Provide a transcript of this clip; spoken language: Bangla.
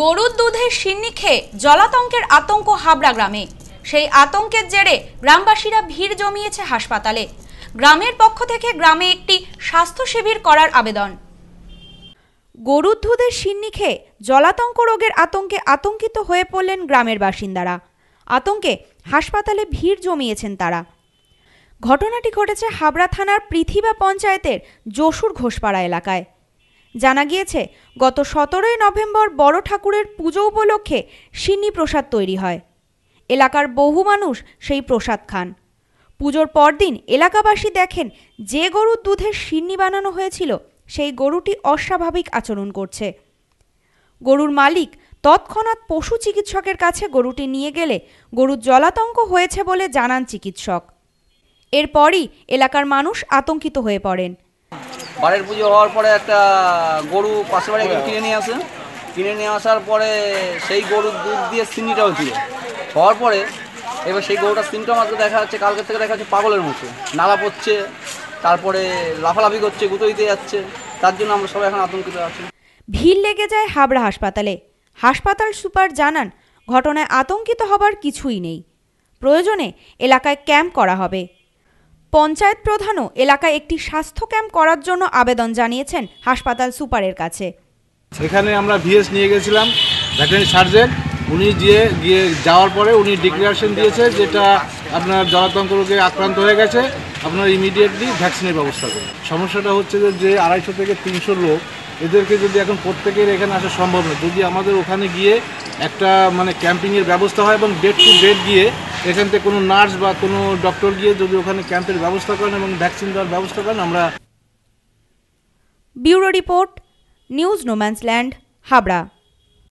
গরুর দুধের সিন্নি খেয়ে জলাতঙ্কের আতঙ্ক হাবড়া গ্রামে সেই আতঙ্কের জেরে গ্রামবাসীরা ভিড় জমিয়েছে হাসপাতালে গ্রামের পক্ষ থেকে গ্রামে একটি স্বাস্থ্য শিবির করার আবেদন গরুর দুধের সিন্নি খেয়ে জলাতঙ্ক রোগের আতঙ্কে আতঙ্কিত হয়ে পড়লেন গ্রামের বাসিন্দারা আতঙ্কে হাসপাতালে ভিড় জমিয়েছেন তারা ঘটনাটি ঘটেছে হাবড়া থানার পৃথিবা পঞ্চায়েতের যশুর ঘোষপাড়া এলাকায় জানা গিয়েছে গত সতেরোই নভেম্বর বড় ঠাকুরের পুজো উপলক্ষে সিন্নি প্রসাদ তৈরি হয় এলাকার বহু মানুষ সেই প্রসাদ খান পুজোর পরদিন এলাকাবাসী দেখেন যে গরুর দুধের সিন্নি বানানো হয়েছিল সেই গরুটি অস্বাভাবিক আচরণ করছে গরুর মালিক তৎক্ষণাৎ পশু চিকিৎসকের কাছে গরুটি নিয়ে গেলে গরুর জলাতঙ্ক হয়েছে বলে জানান চিকিৎসক এরপরই এলাকার মানুষ আতঙ্কিত হয়ে পড়েন বাড়ির পুজো হওয়ার পরে একটা গরু পাশে বাড়ি কিনে নিয়ে আসে কিনে নিয়ে আসার পরে সেই গরুর দুধ দিয়ে সিন্নিটা হচ্ছিল হওয়ার পরে এবার সেই গরুটার সিনটা মাত্র দেখা যাচ্ছে কালকে থেকে দেখা যাচ্ছে পাগলের মতো নালা পড়ছে তারপরে লাফালাফি করছে গুঁতো দিতে যাচ্ছে তার জন্য আমরা সবাই এখন আতঙ্কিত আছি ভিড় লেগে যায় হাবড়া হাসপাতালে হাসপাতাল সুপার জানান ঘটনায় আতঙ্কিত হবার কিছুই নেই প্রয়োজনে এলাকায় ক্যাম্প করা হবে পঞ্চায়েত প্রধানও এলাকায় একটি স্বাস্থ্য ক্যাম্প করার জন্য আবেদন জানিয়েছেন হাসপাতাল সুপারের কাছে সেখানে আমরা ভিএস নিয়ে গেছিলাম ভেটেরিনারি সার্জেন উনি গিয়ে গিয়ে যাওয়ার পরে উনি ডিক্লারেশন দিয়েছে যেটা আপনার জলাতঙ্ক রোগে আক্রান্ত হয়ে গেছে আপনার ইমিডিয়েটলি ভ্যাকসিনের ব্যবস্থা করে সমস্যাটা হচ্ছে যে যে আড়াইশো থেকে তিনশো লোক এদেরকে যদি এখন প্রত্যেকের এখানে আসা সম্ভব নয় যদি আমাদের ওখানে গিয়ে একটা মানে ক্যাম্পিংয়ের ব্যবস্থা হয় এবং বেড টু বেড গিয়ে এখান থেকে কোনো নার্স বা কোনো ডক্টর গিয়ে যদি ওখানে ক্যাম্পের ব্যবস্থা করেন এবং ভ্যাকসিন দেওয়ার ব্যবস্থা করেন আমরা bureau report news no man's land Habra